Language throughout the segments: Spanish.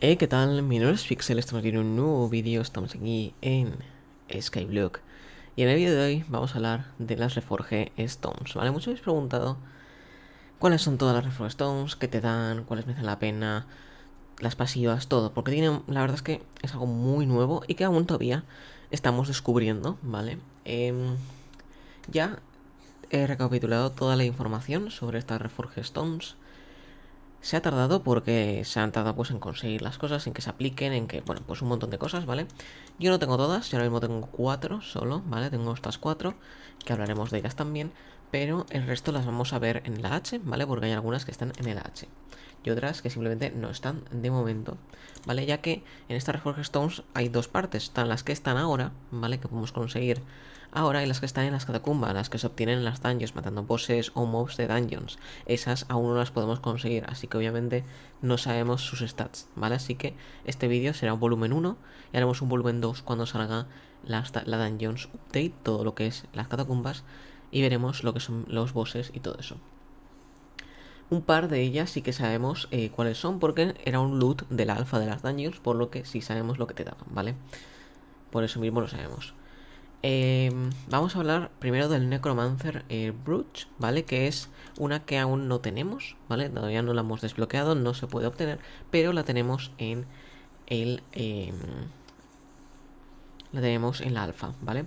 Hey, ¿qué tal? Mi nombre es Pixel, estamos aquí en un nuevo vídeo, estamos aquí en Skyblock Y en el vídeo de hoy vamos a hablar de las Reforge Stones, ¿vale? Muchos habéis preguntado cuáles son todas las Reforge Stones, qué te dan, cuáles merecen la pena, las pasivas, todo Porque tienen, la verdad es que es algo muy nuevo y que aún todavía estamos descubriendo, ¿vale? Em, ya he recapitulado toda la información sobre estas Reforge Stones se ha tardado porque se han tardado pues en conseguir las cosas, en que se apliquen, en que, bueno, pues un montón de cosas, ¿vale? Yo no tengo todas, yo ahora mismo tengo cuatro solo, ¿vale? Tengo estas cuatro, que hablaremos de ellas también, pero el resto las vamos a ver en la H, ¿vale? Porque hay algunas que están en el H y otras que simplemente no están de momento, ¿vale? Ya que en estas Reforged Stones hay dos partes, están las que están ahora, ¿vale? Que podemos conseguir Ahora hay las que están en las catacumbas, las que se obtienen en las dungeons, matando bosses o mobs de dungeons. Esas aún no las podemos conseguir, así que obviamente no sabemos sus stats, ¿vale? Así que este vídeo será un volumen 1 y haremos un volumen 2 cuando salga la, dungeons update, todo lo que es las catacumbas, y veremos lo que son los bosses y todo eso. Un par de ellas sí que sabemos eh, cuáles son, porque era un loot de la alfa de las dungeons, por lo que sí sabemos lo que te daban, ¿vale? Por eso mismo lo sabemos. Em, vamos a hablar primero del Necromancer eh, ¿vale? Que es una que aún no tenemos, ¿vale? Todavía no la hemos desbloqueado, no se puede obtener, pero la tenemos en el... Em, la tenemos en la alfa, ¿vale?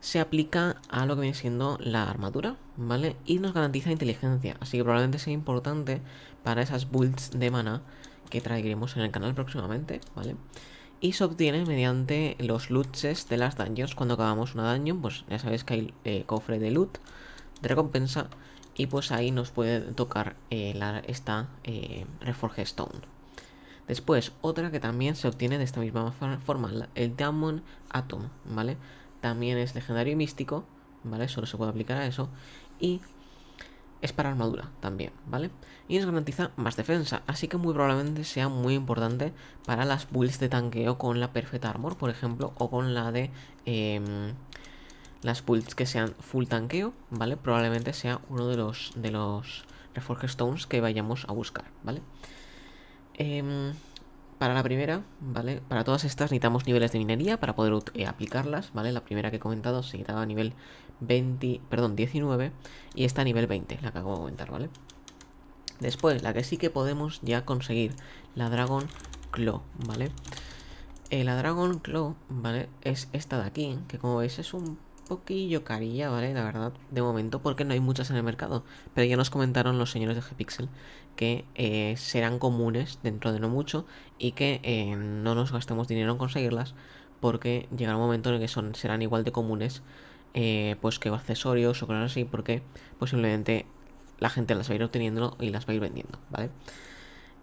Se aplica a lo que viene siendo la armadura, ¿vale? Y nos garantiza inteligencia, así que probablemente sea importante para esas builds de mana que traeremos en el canal próximamente, ¿vale? vale y se obtiene mediante los luches de las dungeons. Cuando acabamos una dungeon, pues ya sabéis que hay eh, cofre de loot, de recompensa, y pues ahí nos puede tocar eh, la, esta eh, Reforge Stone. Después, otra que también se obtiene de esta misma forma, el Diamond Atom, ¿vale? También es legendario y místico, ¿vale? Solo se puede aplicar a eso. Y es para armadura también, ¿vale? Y nos garantiza más defensa, así que muy probablemente sea muy importante para las builds de tanqueo con la perfecta Armor, por ejemplo, o con la de em, las builds que sean full tanqueo, ¿vale? Probablemente sea uno de los, de los Stones que vayamos a buscar, ¿vale? Em, para la primera, ¿vale? Para todas estas necesitamos niveles de minería para poder eh, aplicarlas, ¿vale? La primera que he comentado se necesitaba nivel 20, perdón, 19 y está a nivel 20, la que acabo de aumentar, ¿vale? Después, la que sí que podemos ya conseguir, la Dragon Claw, ¿vale? Eh, la Dragon Claw, ¿vale? Es esta de aquí, que como veis es un poquillo carilla, ¿vale? La verdad, de momento, porque no hay muchas en el mercado. Pero ya nos comentaron los señores de Gpixel que eh, serán comunes dentro de no mucho y que eh, no nos gastemos dinero en conseguirlas porque llegará un momento en el que son, serán igual de comunes eh, pues que accesorios o cosas así, porque posiblemente la gente las va a ir obteniendo y las va a ir vendiendo, ¿vale?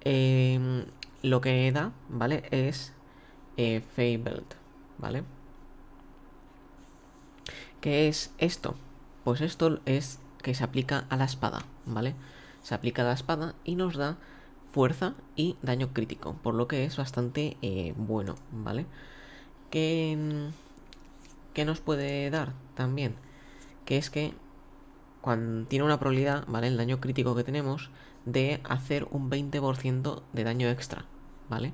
Em, lo que da, ¿vale? Es eh, Fabled, ¿vale? ¿Qué es esto? Pues esto es que se aplica a la espada, ¿vale? Se aplica a la espada y nos da fuerza y daño crítico, por lo que es bastante eh, bueno, ¿vale? Que que nos puede dar también, que es que cuando tiene una probabilidad, ¿vale? El daño crítico que tenemos de hacer un 20% de daño extra, ¿vale?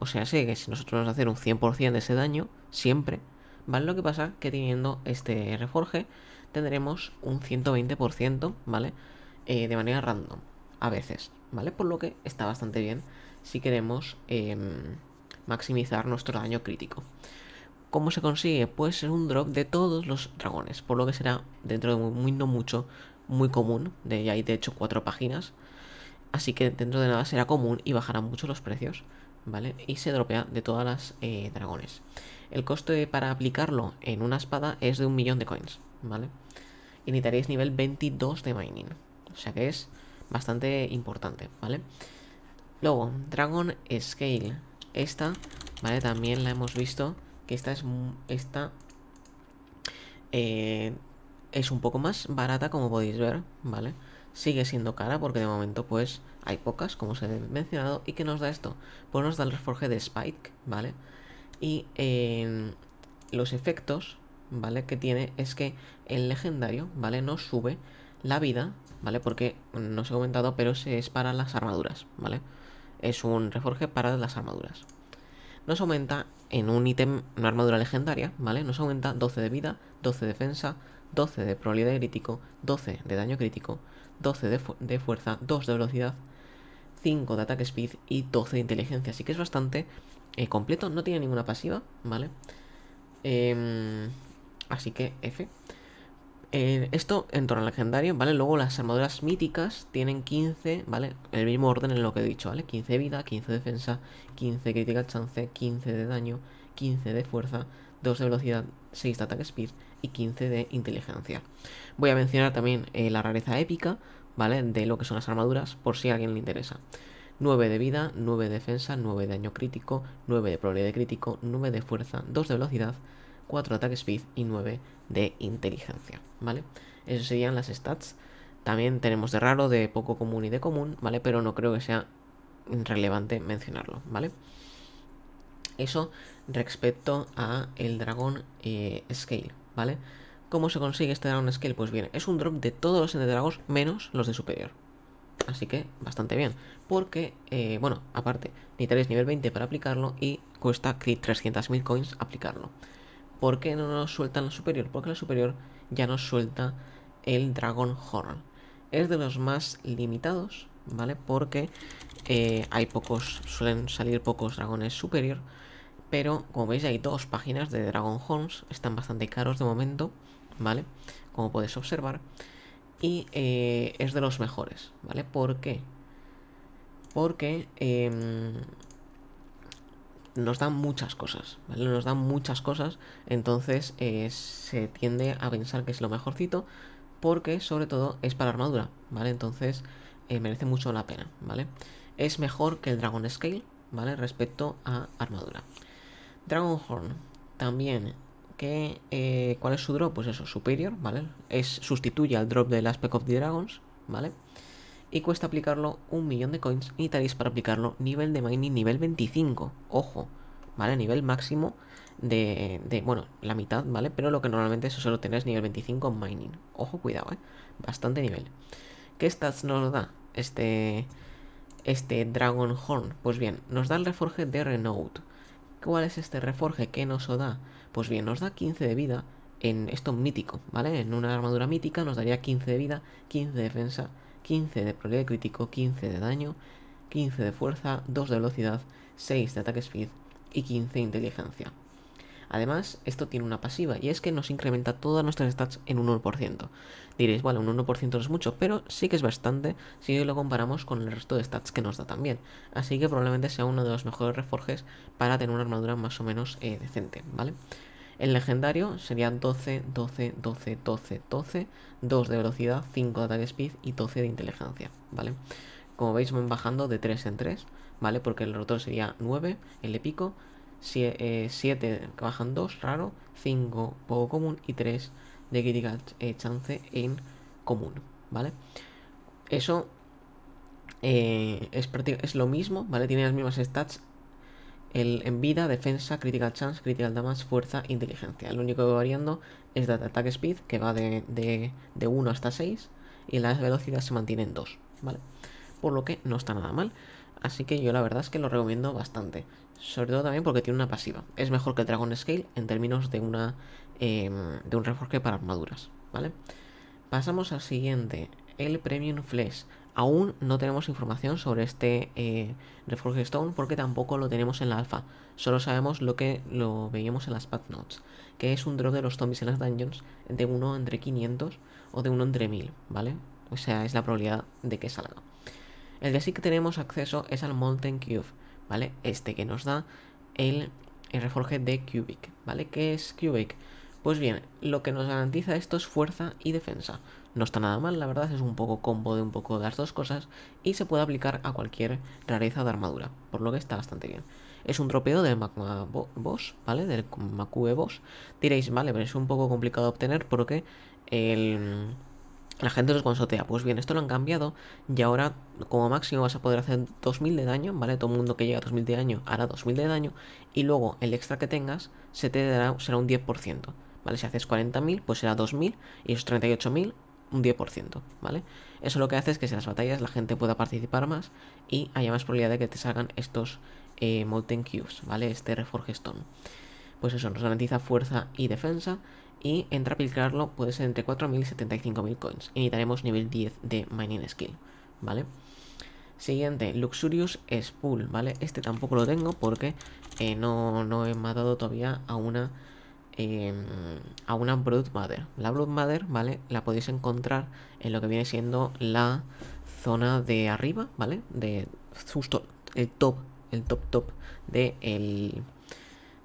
O sea, que si nosotros vamos a hacer un 100% de ese daño, siempre, ¿vale? Lo que pasa que teniendo este reforje tendremos un 120%, ¿vale? Eh, de manera random, a veces, ¿vale? Por lo que está bastante bien si queremos em, maximizar nuestro daño crítico. ¿Cómo se consigue? Pues ser un drop de todos los dragones, por lo que será dentro de muy, no mucho, muy común. De, hay de hecho cuatro páginas. Así que dentro de nada será común y bajarán mucho los precios, ¿vale? Y se dropea de todas las eh, dragones. El coste para aplicarlo en una espada es de un millón de coins, ¿vale? Y necesitaréis nivel 22 de mining. O sea que es bastante importante, ¿vale? Luego, Dragon Scale. Esta, ¿vale? También la hemos visto que esta es eh, es un poco más barata como podéis ver, ¿vale? Sigue siendo cara porque de momento pues hay pocas, como os he mencionado. ¿Y qué nos da esto? Pues nos da el reforje de Spike, ¿vale? Y em, los efectos, ¿vale? Que tiene es que el legendario, ¿vale? no sube la vida, ¿vale? Porque no os he comentado, pero se es para las armaduras, ¿vale? Es un reforje para las armaduras nos aumenta en un ítem, una armadura legendaria, ¿vale? Nos aumenta 12 de vida, 12 de defensa, 12 de probabilidad de crítico, 12 de daño crítico, 12 de, fuerza, 2 de velocidad, 5 de ataque speed y 12 de inteligencia. Así que es bastante eh, completo, no tiene ninguna pasiva, ¿vale? Em, así que F. Eh, esto en torno al legendario, ¿vale? Luego las armaduras míticas tienen 15, ¿vale? El mismo orden en lo que he dicho, ¿vale? 15 de vida, 15 de defensa, 15 crítica chance, 15 de daño, 15 de fuerza, 2 de velocidad, 6 de ataque speed y 15 de inteligencia. Voy a mencionar también eh, la rareza épica, ¿vale? De lo que son las armaduras, por si a alguien le interesa. 9 de vida, 9 de defensa, 9 de daño crítico, 9 de probabilidad de crítico, 9 de fuerza, 2 de velocidad, 4 de ataque speed y 9 de inteligencia, ¿vale? Esas serían las stats. También tenemos de raro, de poco común y de común, ¿vale? Pero no creo que sea relevante mencionarlo, ¿vale? Eso respecto a el dragón eh, scale, ¿vale? ¿Cómo se consigue este dragón scale? Pues bien, es un drop de todos los dragos menos los de superior. Así que bastante bien. Porque, eh, bueno, aparte, necesitaréis nivel 20 para aplicarlo y cuesta 300.000 coins aplicarlo. ¿Por qué no nos sueltan la superior? Porque la superior ya nos suelta el Dragon Horn. Es de los más limitados, ¿vale? Porque eh, hay pocos, suelen salir pocos dragones superior. Pero como veis hay dos páginas de Dragon Horns, están bastante caros de momento, ¿vale? Como podéis observar. Y eh, es de los mejores, ¿vale? ¿Por qué? Porque em, nos dan muchas cosas, ¿vale? Nos dan muchas cosas, entonces eh, se tiende a pensar que es lo mejorcito, porque sobre todo es para armadura, ¿vale? Entonces eh, merece mucho la pena, ¿vale? Es mejor que el Dragon Scale, ¿vale? Respecto a armadura. Dragon Horn, también, que, eh, ¿cuál es su drop? Pues eso, Superior, ¿vale? Es, sustituye al drop del Aspect of the Dragons, ¿vale? vale y cuesta aplicarlo un millón de coins y necesitaréis para aplicarlo nivel de mining nivel 25, ojo, ¿vale? Nivel máximo de, bueno, la mitad, ¿vale? Pero lo que normalmente eso solo tenés nivel 25 mining, ojo, cuidado, ¿eh? Bastante nivel. ¿Qué stats nos da este, este Dragon Horn? Pues bien, nos da el reforje de Renault. ¿Cuál es este reforje? ¿Qué nos da? Pues bien, nos da 15 de vida en esto mítico, ¿vale? En una armadura mítica nos daría 15 de vida, 15 de defensa 15 de probabilidad crítico, 15 de daño, 15 de fuerza, 2 de velocidad, 6 de ataque speed y 15 de inteligencia. Además, esto tiene una pasiva y es que nos incrementa todas nuestras stats en un 1%. Diréis, vale, un 1% no es mucho, pero sí que es bastante si lo comparamos con el resto de stats que nos da también. Así que probablemente sea uno de los mejores reforjes para tener una armadura más o menos eh, decente, ¿vale? El legendario serían 12, 12, 12, 12, 12, 2 de velocidad, 5 de ataque speed y 12 de inteligencia, ¿vale? Como veis van bajando de 3 en 3, ¿vale? Porque el rotor sería 9, el épico, 7 eh, que bajan 2, raro, 5 poco común y 3 de critical eh, chance en común, ¿vale? Eso eh, es, es, lo mismo, ¿vale? Tiene las mismas stats el, en vida, defensa, critical chance, critical damage, fuerza, inteligencia. Lo único que va variando es de attack speed, que va de, de, 1 hasta 6, y la velocidad se mantiene en 2, ¿vale? Por lo que no está nada mal. Así que yo la verdad es que lo recomiendo bastante. Sobre todo también porque tiene una pasiva. Es mejor que el Dragon Scale en términos de una em, de un reforje para armaduras, ¿vale? Pasamos al siguiente, el Premium Flesh. Aún no tenemos información sobre este eh, Reforge Stone porque tampoco lo tenemos en la alfa. Solo sabemos lo que lo veíamos en las Path Notes, que es un drop de los zombies en las dungeons de uno entre 500 o de uno entre 1000, ¿vale? O sea, es la probabilidad de que salga. El de sí que tenemos acceso es al Molten Cube, ¿vale? Este que nos da el, el de Cubic, ¿vale? ¿Qué es Cubic? Pues bien, lo que nos garantiza esto es fuerza y defensa. No está nada mal, la verdad, es un poco combo de un poco de las dos cosas y se puede aplicar a cualquier rareza de armadura, por lo que está bastante bien. Es un tropeo del Magma Boss, ¿vale? Del Macue Boss. Diréis, vale, pero es un poco complicado obtener porque el... La gente los consotea Pues bien, esto lo han cambiado y ahora como máximo vas a poder hacer 2000 de daño, ¿vale? Todo el mundo que llega a 2000 de daño hará 2000 de daño y luego el extra que tengas se te dará, será un 10%, ¿vale? Si haces 40.000 pues será 2000 y esos 38.000 un 10%, ¿vale? Eso lo que hace es que en las batallas la gente pueda participar más y haya más probabilidad de que te salgan estos eh, Molten Cubes, ¿vale? Este Reforge Stone. Pues eso, nos garantiza fuerza y defensa y en pilcarlo puede ser entre 4.000 y 75.000 coins. Y necesitaremos nivel 10 de Mining Skill, ¿vale? Siguiente, Luxurious Spool, ¿vale? Este tampoco lo tengo porque eh, no, no he matado todavía a una Em, a una Brood Mother. La Blood Mother, ¿vale? La podéis encontrar en lo que viene siendo la zona de arriba, ¿vale? De justo el top, el top top de, el,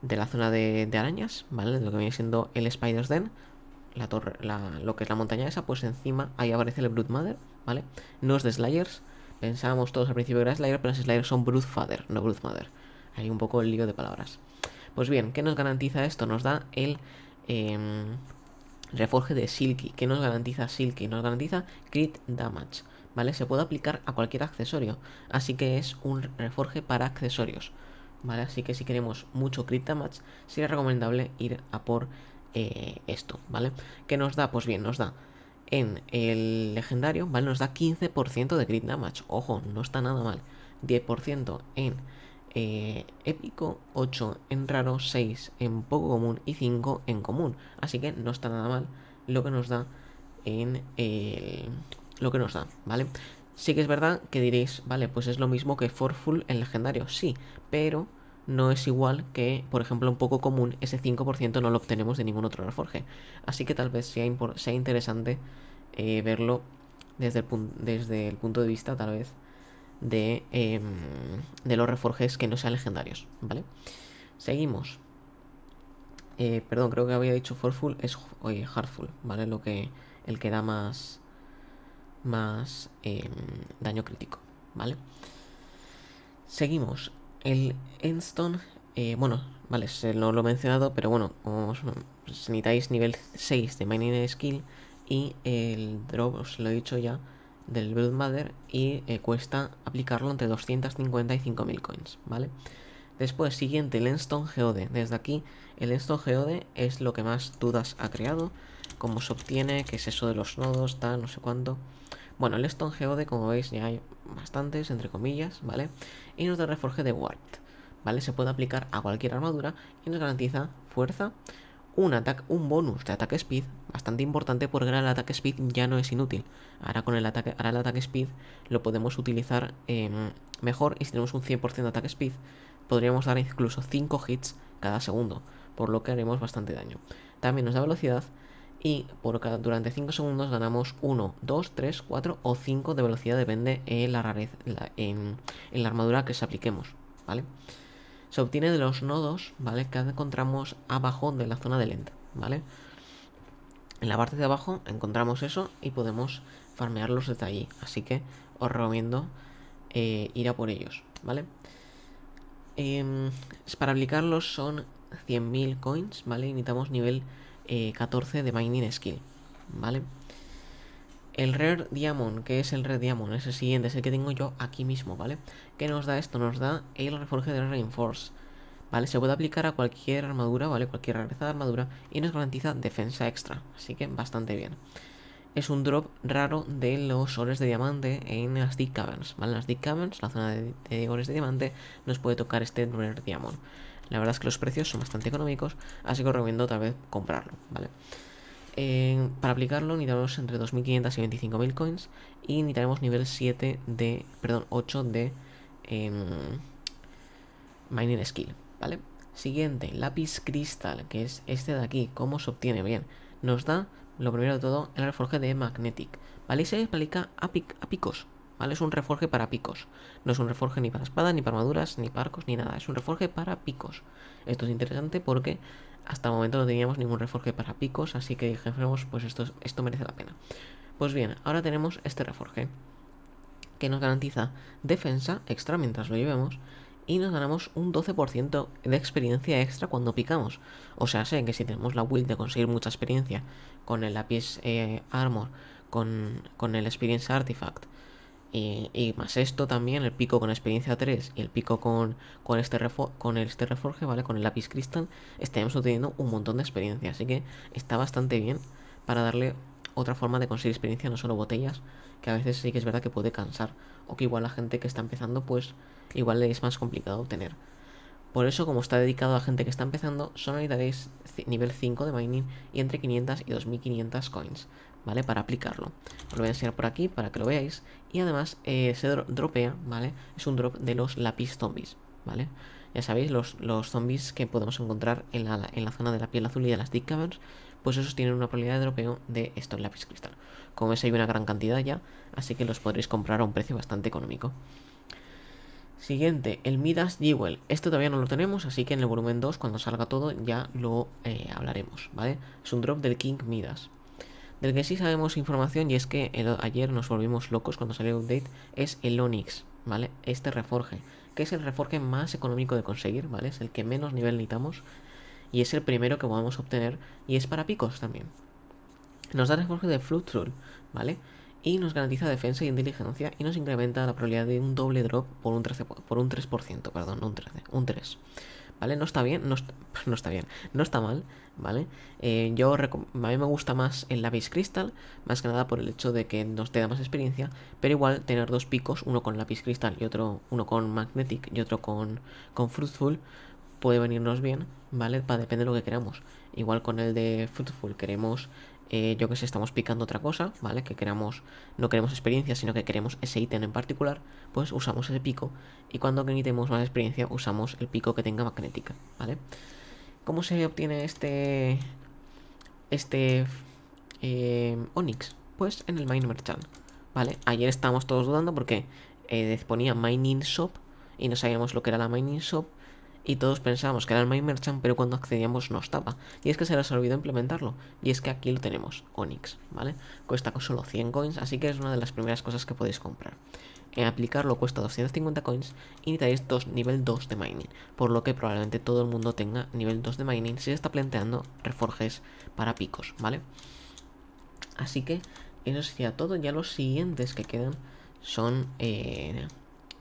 de la zona de, arañas, ¿vale? lo que viene siendo el Spider's Den. La torre, lo que es la montaña esa, pues encima ahí aparece el Brood Mother, ¿vale? No es de Slayers. Pensábamos todos al principio que era Slayer, pero los Slayers son Brood Father, no Brood Mother. Hay un poco el lío de palabras. Pues bien, ¿qué nos garantiza esto? Nos da el em, reforje de Silky. ¿Qué nos garantiza Silky? Nos garantiza crit damage. ¿Vale? Se puede aplicar a cualquier accesorio. Así que es un reforje para accesorios. ¿Vale? Así que si queremos mucho crit damage, sería recomendable ir a por eh, esto, ¿vale? ¿Qué nos da? Pues bien, nos da en el legendario, ¿vale? Nos da 15% de crit damage. Ojo, no está nada mal. 10% en eh, épico, 8 en raro, 6 en poco común y 5 en común. Así que no está nada mal lo que nos da en lo que nos da, ¿vale? Sí que es verdad que diréis, vale, pues es lo mismo que Forful en legendario, sí, pero no es igual que, por ejemplo, un poco común, ese 5% no lo obtenemos de ningún otro reforge. Así que tal vez sea, interesante eh, verlo desde desde el punto de vista, tal vez, Em, de, los reforges que no sean legendarios, ¿vale? Seguimos. Eh, perdón, creo que había dicho forful, es hardful, ¿vale? Lo que, el que da más, más em, daño crítico, ¿vale? Seguimos. El endstone eh, bueno, vale, se lo, he mencionado, pero bueno, os, necesitáis nivel 6 de Mining Skill y el Drop, os lo he dicho ya, del Blood Mother y eh, cuesta aplicarlo entre 250 y coins, ¿vale? Después, siguiente, el Enstone Geode. Desde aquí, el Enstone Geode es lo que más dudas ha creado, cómo se obtiene, qué es eso de los nodos, tal, no sé cuánto. Bueno, el Stone Geode, como veis, ya hay bastantes, entre comillas, ¿vale? Y nos da reforje de Ward, ¿vale? Se puede aplicar a cualquier armadura y nos garantiza fuerza un, un bonus de ataque speed bastante importante porque ahora el ataque speed ya no es inútil. Ahora con el ataque, ahora el ataque speed lo podemos utilizar em, mejor y si tenemos un 100% de ataque speed podríamos dar incluso 5 hits cada segundo, por lo que haremos bastante daño. También nos da velocidad y por cada, durante 5 segundos ganamos 1, 2, 3, 4 o 5 de velocidad, depende en la rareza, en, la armadura que se apliquemos, ¿vale? vale se obtiene de los nodos, ¿vale? Que encontramos abajo de la zona de lenta, ¿vale? En la parte de abajo encontramos eso y podemos farmearlos desde allí. Así que os recomiendo eh, ir a por ellos, ¿vale? Em, para aplicarlos son 100.000 coins, ¿vale? necesitamos nivel 14 eh, de Mining Skill, ¿vale? vale el Rare Diamond, que es el Rare Diamond? Es el siguiente, es el que tengo yo aquí mismo, ¿vale? ¿Qué nos da esto? Nos da el reforje de Reinforce, ¿vale? Se puede aplicar a cualquier armadura, ¿vale? Cualquier rareza de armadura y nos garantiza defensa extra, así que bastante bien. Es un drop raro de los ores de diamante en las Deep Caverns, ¿vale? En las Deep Caverns, la zona de, de ores de diamante, nos puede tocar este Rare Diamond. La verdad es que los precios son bastante económicos, así que os recomiendo tal vez comprarlo, ¿vale? vale para aplicarlo necesitaremos entre 2.500 y 25.000 coins y necesitaremos nivel 7 de, perdón, 8 de em, mining skill, ¿vale? Siguiente, lápiz cristal, que es este de aquí. ¿Cómo se obtiene? Bien, nos da, lo primero de todo, el reforje de Magnetic, ¿vale? Y se aplica a, picos, ¿vale? Es un reforje para picos. No es un reforje ni para espadas, ni para armaduras, ni para arcos, ni nada. Es un reforje para picos. Esto es interesante porque hasta el momento no teníamos ningún reforje para picos, así que dijimos, pues esto, esto merece la pena. Pues bien, ahora tenemos este reforje, que nos garantiza defensa extra mientras lo llevemos, y nos ganamos un 12% de experiencia extra cuando picamos. O sea, sé que si tenemos la will de conseguir mucha experiencia con el lápiz eh, armor, con, con el experience artifact y, más esto también, el pico con experiencia 3 y el pico con, este, este, reforje, con este ¿vale? Con el lápiz cristal, estaríamos obteniendo un montón de experiencia. Así que está bastante bien para darle otra forma de conseguir experiencia, no solo botellas, que a veces sí que es verdad que puede cansar. O que igual la gente que está empezando, pues igual le es más complicado obtener. Por eso, como está dedicado a gente que está empezando, son unidades nivel 5 de mining y entre 500 y 2500 coins, ¿vale? Para aplicarlo. Os lo voy a enseñar por aquí para que lo veáis. Y además eh, se dropea, ¿vale? Es un drop de los lapis zombies, ¿vale? Ya sabéis, los, zombies que podemos encontrar en la, zona de la piel azul y de las Deep Caverns, pues esos tienen una probabilidad de dropeo de estos lápiz cristal. Como veis hay una gran cantidad ya, así que los podréis comprar a un precio bastante económico. Siguiente, el Midas Jewel. esto todavía no lo tenemos, así que en el volumen 2, cuando salga todo, ya lo eh, hablaremos, ¿vale? Es un drop del King Midas. Del que sí sabemos información, y es que eh, ayer nos volvimos locos cuando salió el update, es el Onix, ¿vale? Este reforje, que es el reforje más económico de conseguir, ¿vale? Es el que menos nivel necesitamos, y es el primero que podemos obtener, y es para picos también. Nos da reforje de Fruit ¿vale? y nos garantiza defensa y inteligencia y nos incrementa la probabilidad de un doble drop por un 13%, por un 3%, perdón, no un 13, un 3. ¿Vale? No está bien, no, está, bien, no está mal, ¿vale? Eh, yo a mí me gusta más el lápiz cristal, más que nada por el hecho de que nos te da más experiencia, pero igual tener dos picos, uno con lápiz cristal y otro, uno con magnetic y otro con, con fruitful, puede venirnos bien, ¿vale? Para depende de lo que queramos. Igual con el de Fruitful queremos eh, yo que sé, estamos picando otra cosa, ¿vale? Que queramos, no queremos experiencia, sino que queremos ese ítem en particular, pues usamos ese pico. Y cuando necesitemos más experiencia, usamos el pico que tenga magnética, ¿vale? ¿Cómo se obtiene este, este eh, Onyx? Pues en el Mine Merchant, ¿vale? Ayer estábamos todos dudando porque eh, ponía Mining Shop y no sabíamos lo que era la Mining Shop y todos pensábamos que era el My Merchant, pero cuando accedíamos no estaba. Y es que se les olvidó implementarlo. Y es que aquí lo tenemos, Onyx, ¿vale? Cuesta solo 100 coins, así que es una de las primeras cosas que podéis comprar. En aplicarlo cuesta 250 coins y necesitáis dos, nivel 2 de mining, por lo que probablemente todo el mundo tenga nivel 2 de mining si se está planteando reforjes para picos, ¿vale? Así que eso sería todo, ya los siguientes que quedan son... Eh,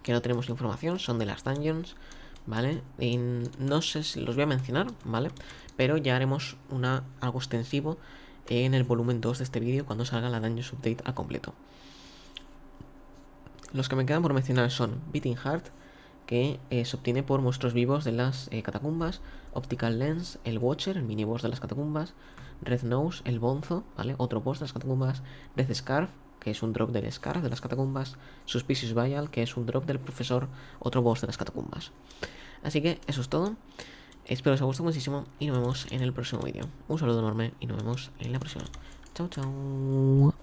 que no tenemos información, son de las dungeons, ¿vale? no sé si los voy a mencionar, ¿vale? Pero ya haremos una, algo extensivo en el volumen 2 de este vídeo cuando salga la Daños Update a completo. Los que me quedan por mencionar son Beating Heart, que eh, se obtiene por monstruos vivos de las eh, catacumbas, Optical Lens, el Watcher, el mini boss de las catacumbas, Red Nose, el Bonzo, ¿vale? Otro boss de las catacumbas, Red Scarf, que es un drop del Scar de las catacumbas, Suspicious Vial, que es un drop del profesor, otro boss de las catacumbas. Así que eso es todo. Espero os haya gustado muchísimo y nos vemos en el próximo vídeo. Un saludo enorme y nos vemos en la próxima. Chao, chao.